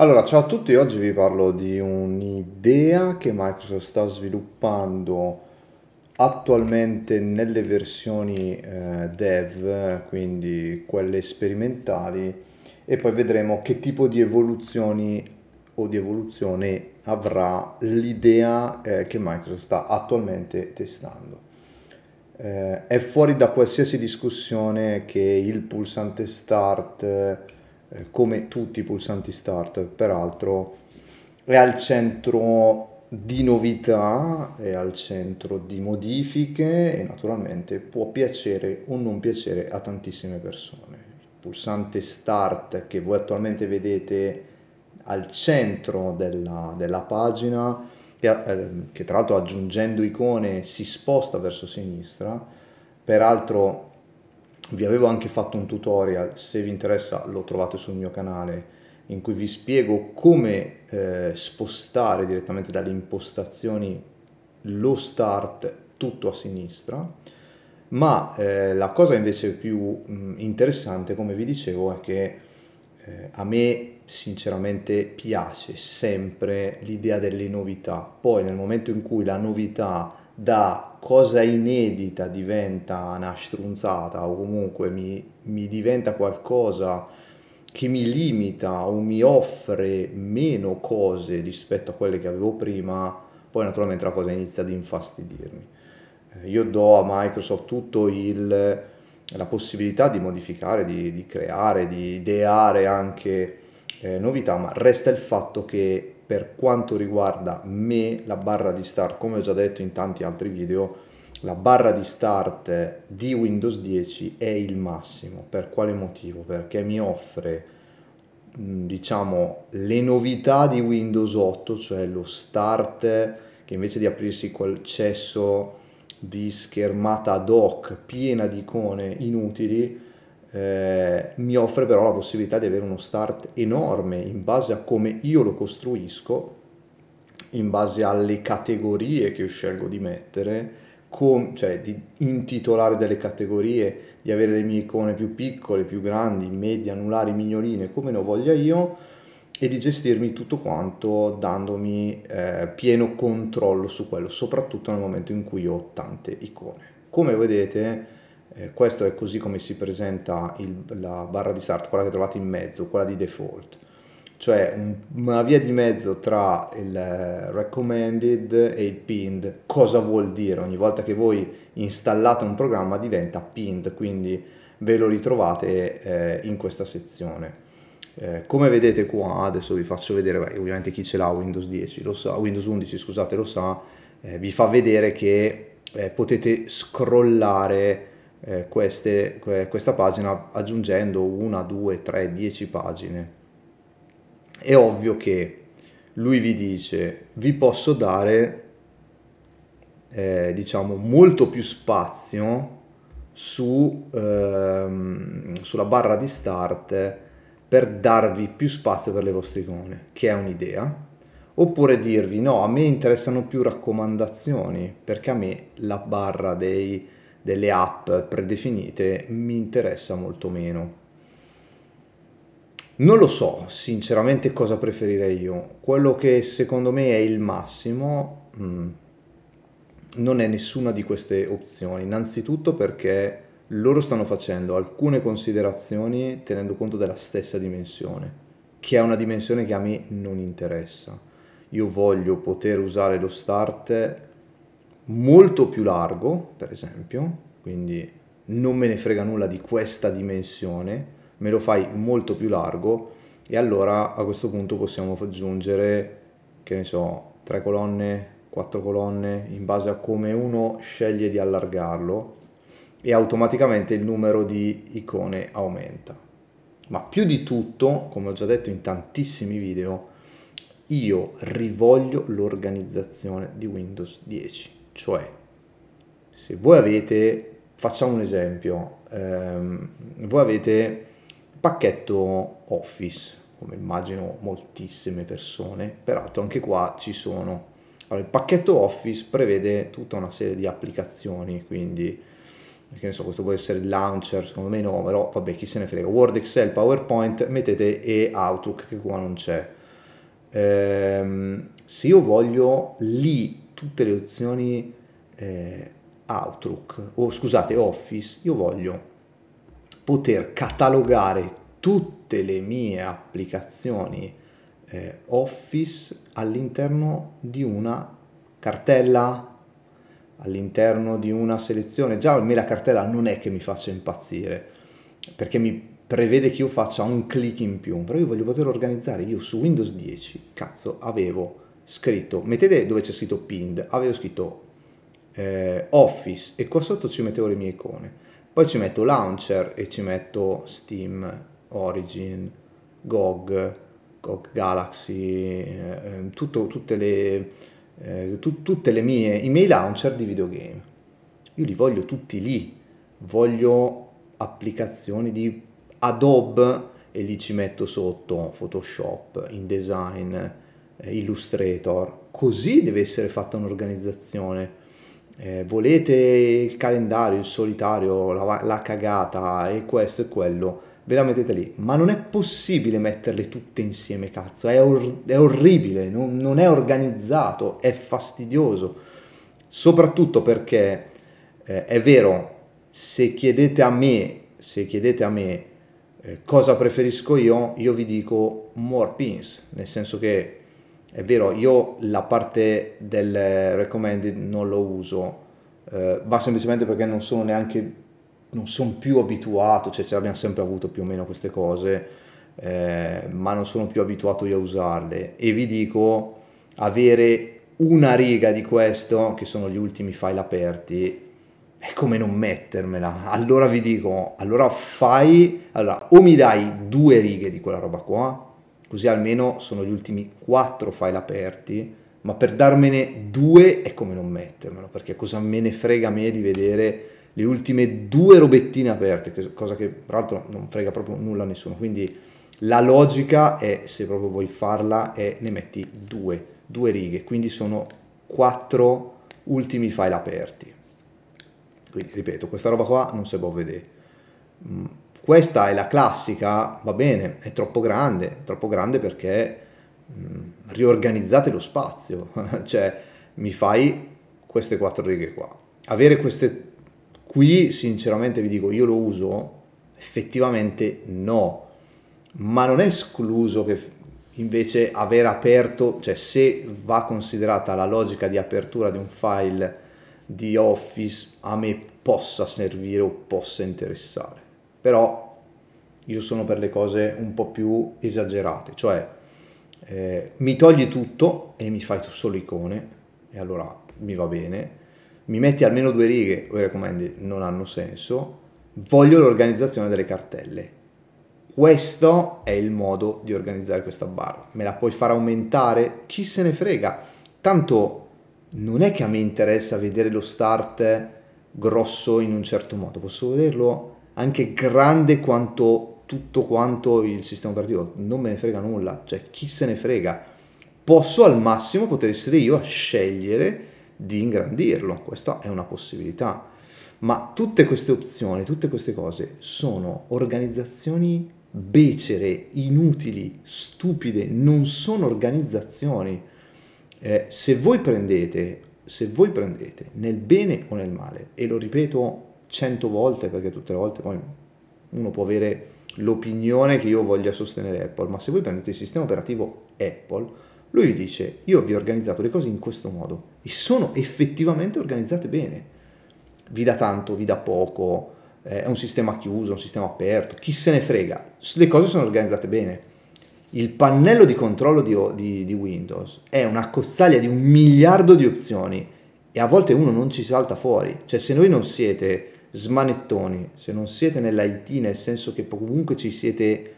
Allora, ciao a tutti, oggi vi parlo di un'idea che Microsoft sta sviluppando attualmente nelle versioni eh, dev, quindi quelle sperimentali, e poi vedremo che tipo di evoluzioni o di evoluzione avrà l'idea eh, che Microsoft sta attualmente testando. Eh, è fuori da qualsiasi discussione che il pulsante start eh, come tutti i pulsanti start, peraltro è al centro di novità, è al centro di modifiche e naturalmente può piacere o non piacere a tantissime persone. Il pulsante start che voi attualmente vedete al centro della, della pagina, eh, che tra l'altro aggiungendo icone si sposta verso sinistra, peraltro vi avevo anche fatto un tutorial, se vi interessa lo trovate sul mio canale, in cui vi spiego come eh, spostare direttamente dalle impostazioni lo start tutto a sinistra, ma eh, la cosa invece più mh, interessante, come vi dicevo, è che eh, a me sinceramente piace sempre l'idea delle novità. Poi nel momento in cui la novità da cosa inedita diventa una strunzata o comunque mi, mi diventa qualcosa che mi limita o mi offre meno cose rispetto a quelle che avevo prima, poi naturalmente la cosa inizia ad infastidirmi. Eh, io do a Microsoft tutto il la possibilità di modificare, di, di creare, di ideare anche eh, novità, ma resta il fatto che per quanto riguarda me la barra di start, come ho già detto in tanti altri video, la barra di start di Windows 10 è il massimo. Per quale motivo? Perché mi offre diciamo le novità di Windows 8, cioè lo start che invece di aprirsi quel cesso di schermata ad hoc piena di icone inutili, eh, mi offre però la possibilità di avere uno start enorme in base a come io lo costruisco, in base alle categorie che io scelgo di mettere, con, cioè di intitolare delle categorie, di avere le mie icone più piccole, più grandi, medie, anulari, mignoline, come ne voglia io, e di gestirmi tutto quanto dandomi eh, pieno controllo su quello, soprattutto nel momento in cui ho tante icone. Come vedete, eh, questo è così come si presenta il, la barra di start, quella che trovate in mezzo, quella di default. Cioè un, una via di mezzo tra il eh, recommended e il pinned. Cosa vuol dire? Ogni volta che voi installate un programma diventa pinned, quindi ve lo ritrovate eh, in questa sezione. Eh, come vedete qua, adesso vi faccio vedere, beh, ovviamente chi ce l'ha Windows 10 lo sa, Windows 11 scusate lo sa, eh, vi fa vedere che eh, potete scrollare eh, queste, questa pagina aggiungendo una, due, tre, dieci pagine. È ovvio che lui vi dice vi posso dare eh, diciamo molto più spazio su, ehm, sulla barra di start per darvi più spazio per le vostre icone, che è un'idea, oppure dirvi no, a me interessano più raccomandazioni, perché a me la barra dei, delle app predefinite mi interessa molto meno. Non lo so sinceramente cosa preferirei io. Quello che secondo me è il massimo mm, non è nessuna di queste opzioni. Innanzitutto perché loro stanno facendo alcune considerazioni tenendo conto della stessa dimensione, che è una dimensione che a me non interessa. Io voglio poter usare lo start molto più largo, per esempio, quindi non me ne frega nulla di questa dimensione, me lo fai molto più largo e allora a questo punto possiamo aggiungere, che ne so, tre colonne, quattro colonne, in base a come uno sceglie di allargarlo e automaticamente il numero di icone aumenta. Ma più di tutto, come ho già detto in tantissimi video, io rivoglio l'organizzazione di Windows 10 cioè, se voi avete, facciamo un esempio, ehm, voi avete pacchetto Office, come immagino moltissime persone, peraltro anche qua ci sono. Allora, il pacchetto Office prevede tutta una serie di applicazioni, quindi che ne so, questo può essere il launcher, secondo me no, però vabbè, chi se ne frega. Word, Excel, PowerPoint, mettete e Outlook che qua non c'è. Ehm, se io voglio lì tutte le opzioni eh, Outlook, o scusate Office, io voglio poter catalogare tutte le mie applicazioni eh, Office all'interno di una cartella, all'interno di una selezione. Già a me la cartella non è che mi faccia impazzire, perché mi prevede che io faccia un clic in più, però io voglio poter organizzare. Io su Windows 10, cazzo, avevo scritto, mettete dove c'è scritto pinned, avevo ah, scritto eh, office e qua sotto ci mettevo le mie icone, poi ci metto launcher e ci metto Steam, Origin, GOG, GOG Galaxy, eh, ehm, tutto, tutte, le, eh, tu, tutte le mie, i miei launcher di videogame. Io li voglio tutti lì, voglio applicazioni di Adobe e lì ci metto sotto Photoshop, InDesign, eh, Illustrator. Così deve essere fatta un'organizzazione. Eh, volete il calendario, il solitario, la, la cagata e questo e quello, ve la mettete lì. Ma non è possibile metterle tutte insieme, cazzo. È, or- è orribile, non, non è organizzato, è fastidioso. Soprattutto perché eh, è vero, se chiedete a me, se chiedete a me eh, cosa preferisco io, io vi dico more pins, nel senso che è vero, io la parte del recommended non lo uso, eh, ma semplicemente perché non sono neanche, non sono più abituato, cioè ce l'abbiamo sempre avuto più o meno queste cose, eh, ma non sono più abituato io a usarle. E vi dico, avere una riga di questo, che sono gli ultimi file aperti, è come non mettermela. Allora vi dico, allora fai, allora o mi dai due righe di quella roba qua, così almeno sono gli ultimi 4 file aperti, ma per darmene due è come non mettermelo, perché cosa me ne frega a me di vedere le ultime due robettine aperte, cosa che tra l'altro non frega proprio nulla a nessuno, quindi la logica è, se proprio vuoi farla, è ne metti due, due righe, quindi sono 4 ultimi file aperti. Quindi ripeto, questa roba qua non si può vedere questa è la classica, va bene, è troppo grande, troppo grande perché mh, riorganizzate lo spazio, cioè mi fai queste quattro righe qua. Avere queste qui, sinceramente vi dico, io lo uso? Effettivamente no, ma non è escluso che invece aver aperto, cioè se va considerata la logica di apertura di un file di Office, a me possa servire o possa interessare però io sono per le cose un po' più esagerate, cioè eh, mi togli tutto e mi fai tu solo icone e allora mi va bene, mi metti almeno due righe o i recommend non hanno senso, voglio l'organizzazione delle cartelle. Questo è il modo di organizzare questa barra. Me la puoi far aumentare? Chi se ne frega? Tanto non è che a me interessa vedere lo start grosso in un certo modo, posso vederlo anche grande quanto tutto quanto il sistema operativo, non me ne frega nulla, cioè chi se ne frega. Posso al massimo poter essere io a scegliere di ingrandirlo, questa è una possibilità. Ma tutte queste opzioni, tutte queste cose sono organizzazioni becere, inutili, stupide, non sono organizzazioni. Eh, se voi prendete, se voi prendete nel bene o nel male, e lo ripeto cento volte, perché tutte le volte poi uno può avere l'opinione che io voglia sostenere Apple, ma se voi prendete il sistema operativo Apple, lui vi dice io vi ho organizzato le cose in questo modo e sono effettivamente organizzate bene. Vi dà tanto, vi dà poco, eh, è un sistema chiuso, un sistema aperto, chi se ne frega, le cose sono organizzate bene. Il pannello di controllo di, di, di Windows è una cozzaglia di un miliardo di opzioni e a volte uno non ci salta fuori, cioè se noi non siete smanettoni, se non siete nell'IT nel senso che comunque ci siete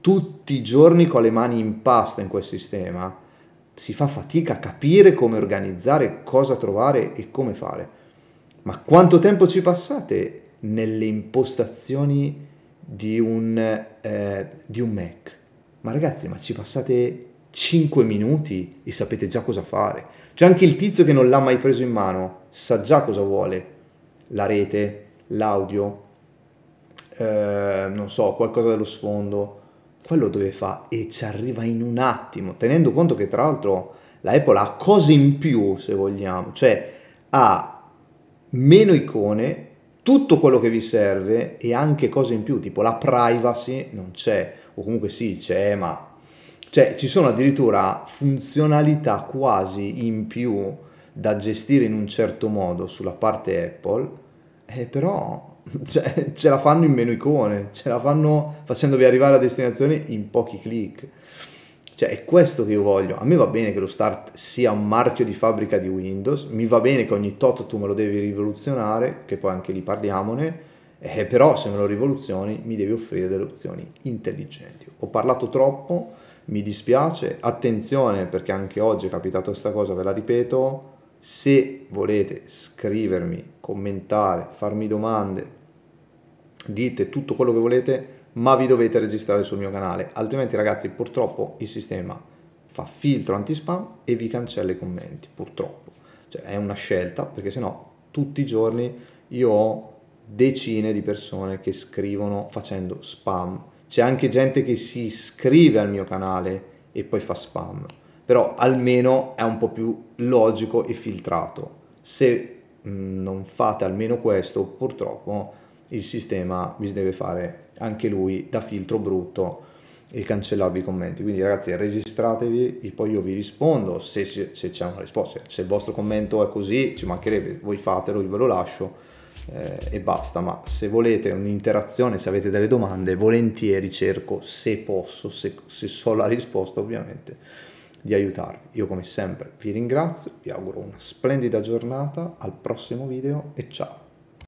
tutti i giorni con le mani in pasta in quel sistema, si fa fatica a capire come organizzare, cosa trovare e come fare. Ma quanto tempo ci passate nelle impostazioni di un, eh, di un Mac? Ma ragazzi, ma ci passate 5 minuti e sapete già cosa fare. C'è anche il tizio che non l'ha mai preso in mano, sa già cosa vuole. La rete, l'audio, eh, non so, qualcosa dello sfondo, quello dove fa e ci arriva in un attimo, tenendo conto che tra l'altro la Apple ha cose in più se vogliamo, cioè ha meno icone, tutto quello che vi serve e anche cose in più, tipo la privacy non c'è, o comunque sì c'è, ma cioè ci sono addirittura funzionalità quasi in più da gestire in un certo modo sulla parte Apple eh, però cioè, ce la fanno in meno icone, ce la fanno facendovi arrivare a destinazione in pochi click. Cioè, è questo che io voglio. A me va bene che lo start sia un marchio di fabbrica di Windows, mi va bene che ogni tot tu me lo devi rivoluzionare, che poi anche lì parliamone, eh, però se me lo rivoluzioni mi devi offrire delle opzioni intelligenti. Ho parlato troppo, mi dispiace, attenzione perché anche oggi è capitato questa cosa, ve la ripeto, se volete scrivermi, commentare, farmi domande, dite tutto quello che volete, ma vi dovete registrare sul mio canale, altrimenti ragazzi purtroppo il sistema fa filtro anti-spam e vi cancella i commenti, purtroppo. Cioè è una scelta, perché sennò tutti i giorni io ho decine di persone che scrivono facendo spam. C'è anche gente che si iscrive al mio canale e poi fa spam però almeno è un po' più logico e filtrato. Se mm, non fate almeno questo, purtroppo il sistema vi deve fare anche lui da filtro brutto e cancellarvi i commenti. Quindi ragazzi registratevi e poi io vi rispondo se, se, se c'è una risposta. Se il vostro commento è così ci mancherebbe, voi fatelo, io ve lo lascio eh, e basta. Ma se volete un'interazione, se avete delle domande, volentieri cerco se posso, se, se so la risposta ovviamente di aiutarvi. Io come sempre vi ringrazio, vi auguro una splendida giornata, al prossimo video e ciao!